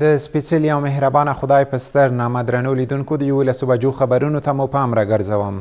د سپیڅلي او مهربانه خدای په سترنامه درنو لیدونکو د یولسو بجو خبرونو ته مو پام راګرځوم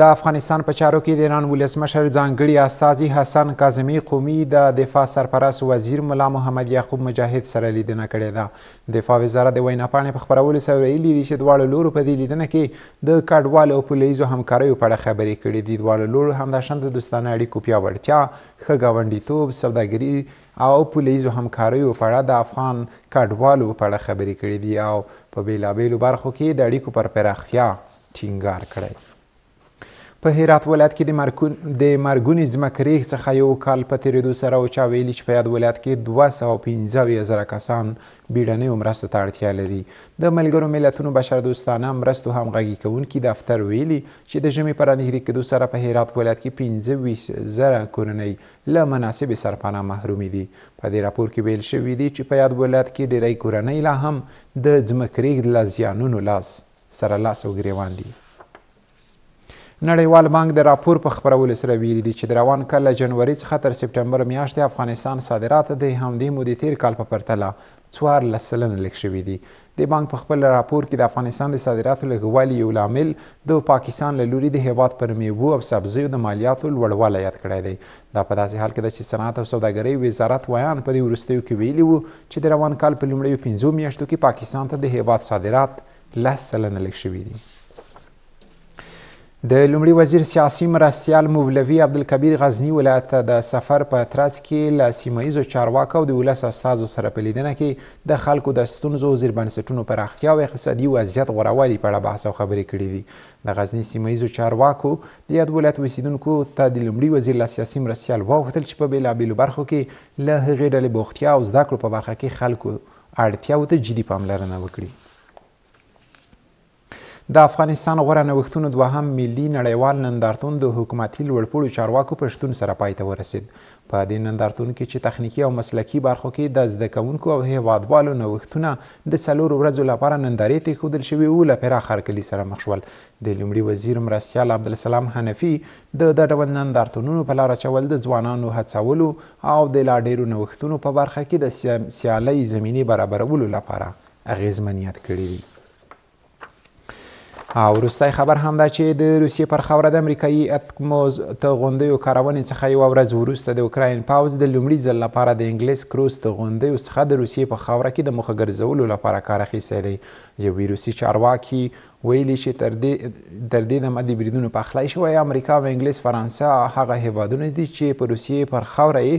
د افغانستان په چارو کې د ایران ولسمشر ځانګړي استازي حسن کاظمي قومي د دفاع سرپرست وزیر ملا محمد یعقوب مجاهد سره لیدنه کړې ده دفاع وزارت د وینا پاڼې په خپرولو سره ویلي دي چې دواړو لورو په دې لیدنه کې د کډوالو او پولیسو همکاریو په اړه خبرې کړې دي دواړو لورو همداشان د دوستانه اړیکو پیاوړتیا ښه ګاونډیتوب سوداګري او پولیسو همکاریو په اړه د افغان کډوالو په اړه خبرې کړې دي او په بیلابیلو برخو کې د اړیکو پر پراختیا ټینګار کړی په هرات ولایت کې د مرګونې ځمکریح څخه یو کال په تیریدو سره اوچا ویلي چې په یاد ولایت کې دوه سوه پنځه زره کسان بیړنیو مرستو ته اړتیا لري د ملګرو ملتونو بشردوستانه مرستو همغږي کوونکي دفتر ویلي چې د ژمي په رانږدې کېدو سره په هرات ولایت کې پنځه ویشت زره کورنۍ له مناسبې سرپناه محرومې دي په دې راپور کې ویل شوي دي چې په یاد ولایت کې ډیری کورنۍ لا هم د ځمکریح له زیانونو لاس سره لاس او ګریوان دي نړیوال بانک د راپور په خبرولو سره ویلي دي چې د روان کال له جنوري څخه تر سپټمبر میاشتې افغانستان صادرات د همدې مودې تیر کال په پرتله څوارلس سلنه لږ شوي دي د بانک په خپل راپور کې د افغانستان د صادراتو لږوالي یو لامل د پاکستان له لوري د هیواد پر میوو او سبزیو د مالیاتو لوړوالی یاد کړی دی دا په داسې حال کې ده چې صنعت او سوداګرۍ وزارت ویان په دې وروستیو کې ویلي وو چې د روان کال په لومړیو پنځو میاشتو کې پاکستان ته د هیواد صادرات لس سلنه لږ شوي دي د لومړي وزیر سیاسي مرستیال مولوي عبدالکبیر غزنی ولایت ته د سفر په ترڅ کې له سیمه ییزو چارواکو او د ولس استازو سره په لیدنه کې د خلکو د ستونزو زیر بنسټونو پراختیا او اقتصادي وضعیت غوړوالي په اړه بحث او خبرې کړې دي د غزنی سیمه ییزو چارواکو د یاد ولایت اوسیدونکو ته د لومړي وزیر له سیاسي مرستیال واغوښتل چې په بېلابېلو برخو کې له هغې ډلې بوختیا او زده کړو په برخه کې خلکو اړتیاو ته جدي پاملرنه وکړي د افغانستان غوره نوښتونو دوهم ملي نړیوال نندارتون د حکومتي لوړپوړو چارواکو په شتون سره پای ته ورسید په دې نندارتون کې چې تخنیکی او مسلکی برخو کې د زده کوونکو او هیوادوالو نوښتونه د څلورو ورځو لپاره نندارې ته ایښودل شوي وو له پراخه هرکلي سره مخ شول د لومړي وزیر مرستیال عبدالسلام حنفي د دا ډول نندارتونونو په لاره چول د ځوانانو هڅولو او د لا ډیرو نوښتونو په برخه کې د سیالۍ زمینې برابرولو لپاره اغیزمنیت کړی دی او وروستی خبر هم ده چې د روسیې پر خاوره د امریکایي اتکموز ته غونډیو کارونې څخه یوه ورځ وروسته د اوکراین پوځ د لومړي ځل لپاره د انګلیس کروز ته غونډیو څخه د روسیې په خاوره کې د مخه ګرځولو لپاره کار اخیستی دی یوې روسي چارواکي ویلي چې تر دې تر دې دمه د بریدونو په اخلای شوی امریکا او انګلیس فرانسه هغه هیوادونه دي چې په روسیې پر خاوره یې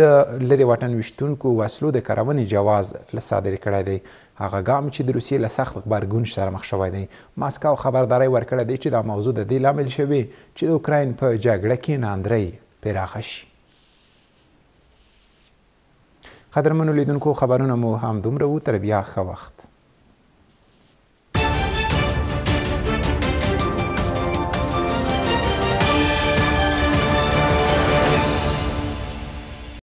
د لری وطن وشتونکو وسلو د کارونې جواز لصادر کړی دی هغه ګام چې د روسیې له سخت غبرګون سره مخ شوی دی ماسکو خبرداري ورکړه دی چې دا موضوع د دې لامل شوی چې د اوکراین په جګړه کې ناندري پراخه شي قدرمنو لیدونکو خبرونه مو هم دومره وو تر بیا ښه وخت